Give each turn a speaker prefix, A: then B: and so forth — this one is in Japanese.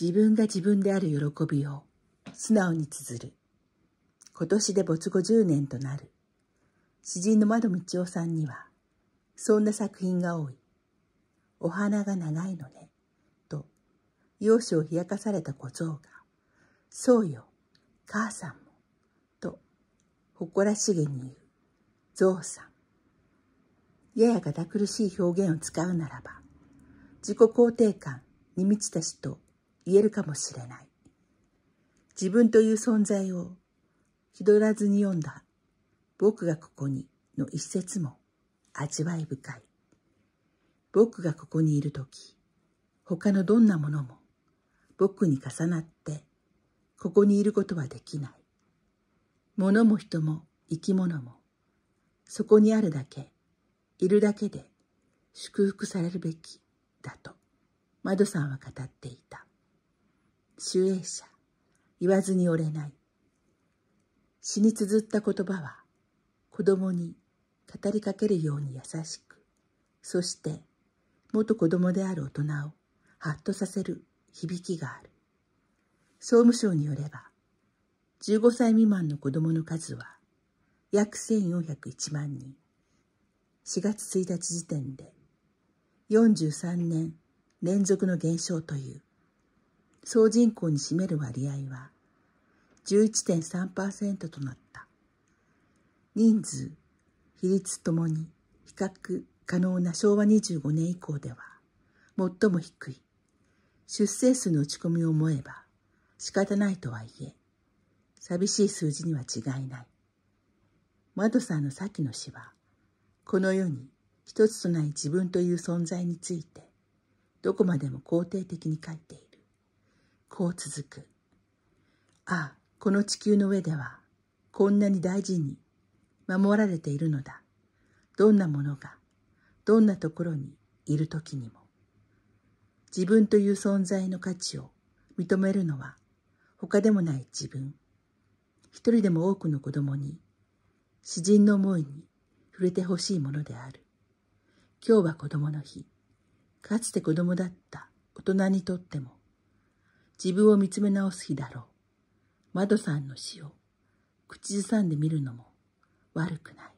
A: 自分が自分である喜びを素直に綴る。今年で没後0年となる。詩人の窓道夫さんには、そんな作品が多い。お花が長いのね、と、容姿を冷やかされた小僧が、そうよ、母さんも、と、誇らしげに言う、象さん。やや堅苦しい表現を使うならば、自己肯定感に満ちた人と言えるかもしれない。自分という存在を気取らずに読んだ僕がここにの一節も味わい深い。僕がここにいるとき、他のどんなものも僕に重なってここにいることはできない。物も人も生き物もそこにあるだけ、いるだけで祝福されるべきだと窓さんは語っていた。守衛者、言わずに折れない。死に綴った言葉は、子供に語りかけるように優しく、そして、元子供である大人を、ハッとさせる響きがある。総務省によれば、15歳未満の子供の数は、約1401万人。4月1日時点で、43年連続の減少という、総人口に占める割合は11.3%となった。人数、比率ともに比較可能な昭和25年以降では最も低い出生数の打ち込みを思えば仕方ないとはいえ寂しい数字には違いない。マドさんの先の詩はこの世に一つとない自分という存在についてどこまでも肯定的に書いている。こう続く。ああ、この地球の上では、こんなに大事に守られているのだ。どんなものが、どんなところにいる時にも。自分という存在の価値を認めるのは、他でもない自分。一人でも多くの子供に、詩人の思いに触れてほしいものである。今日は子供の日。かつて子供だった大人にとっても、自分を見つめ直す日だろう。窓さんの死を口ずさんで見るのも悪くない。